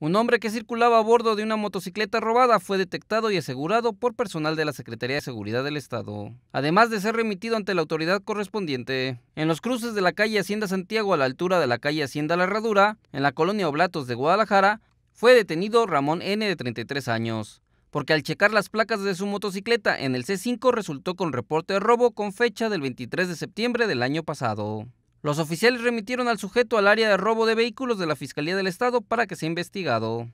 Un hombre que circulaba a bordo de una motocicleta robada fue detectado y asegurado por personal de la Secretaría de Seguridad del Estado, además de ser remitido ante la autoridad correspondiente. En los cruces de la calle Hacienda Santiago a la altura de la calle Hacienda La Herradura, en la colonia Oblatos de Guadalajara, fue detenido Ramón N de 33 años, porque al checar las placas de su motocicleta en el C5 resultó con reporte de robo con fecha del 23 de septiembre del año pasado. Los oficiales remitieron al sujeto al área de robo de vehículos de la Fiscalía del Estado para que sea investigado.